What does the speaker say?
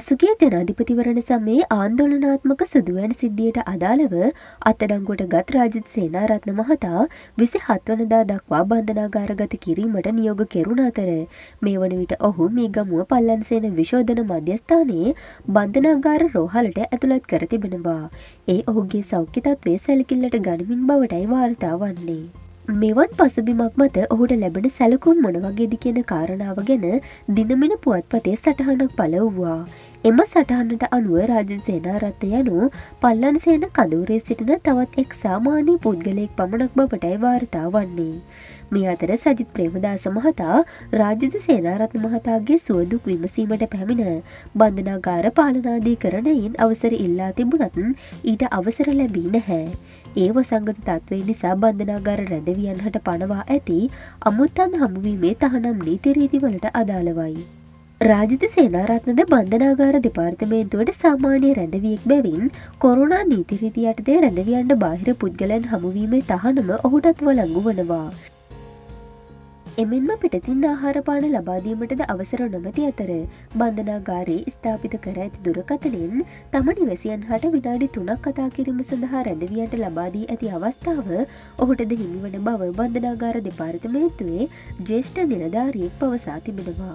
පසුගේ ජනාධිපතිවරණ සමයේ ආන්දෝලනාත්මක සිදුවන සිද්ධියට අදාළව අත්තඩංගොට ගත් රාජිත් සේනාරත්න මහතා විසි හත්වනදා දක්වා බන්ධනාගාරගත කිරීමට නියෝග කෙරුණ අතර මේ වන විට ඔහු මේ ගමුව පල්ලන්සේන විශෝධන මධ්‍යස්ථානයේ බන්ධනාගාර රෝහලට ඇතුළත් කර තිබෙනවා. ඒ ඔහුගේ සෞඛ්‍යතත්වේ සැලකිල්ලට ගනිමින් බවටයි වාර්තා වන්නේ. මෙවන් පසුබිමක් මත ඔහුට ලැබෙන සැලකුම් මොන වගේදි කියන කාරණාව ගැන දිනමින පුවත්පතේ සටහනක් පලව්වා. එම සටහනට අනුව රාජ සේනාරත්ත යනු පල්ලන් සේන කදූරේ සිටින තවත් එක් සාමානී පුද්ගලයෙක් පමණක් බවටයි වාර්තා වන්නේ. මේ අතර සජිත් ප්‍රේමදාස මහතා රාජ්‍යද සේනාරත් මහතාගේ සුවදුක් විමසීමට පැමිණ බන්ධනාගාර පාලනාදී කරනයින් අවසර ඉල්ලා තිබුණත් ඊට අවසර ලැබී නැහැ. ඒ වසංගත තත්වේ නිසා බන්ධනාගාර රැදවියන්හට පනවා ඇති අමුත්තන් හමුවීමේ තහනම් නීතිරීතිවලට අදාළවයි. රාජිත සේනාරත්නද බන්ධනාගාර දෙපාර්තමේන්තුවට සාමාන්‍ය රැඳවියෙක් බැවින් කොරුණා නීතිරීති යටතේ රැඳවියන්ට බාහිර පුද්ගලයන් හමුවීමේ තහනම ඔහුටත් වලංගු වනවා. එමෙන්ම පිටතින් ආහාරපාන ලබාදීමටද අවසර නොමති අතර බන්ධනාගාරයේ ස්ථාපිත කර ඇති දුරකතනෙන් තම නිවැසියන් හට විනාඩි තුනක් කතා කිරීම සඳහා රැඳවියන්ට ලබාදී ඇති අවස්ථාව ඔහුටද හිමිවන බව බන්ධනාගාර දෙපාර්තමේන්තුවේ ජේෂ්ඨ නිලධාරියෙක් පවසා තිබෙනවා.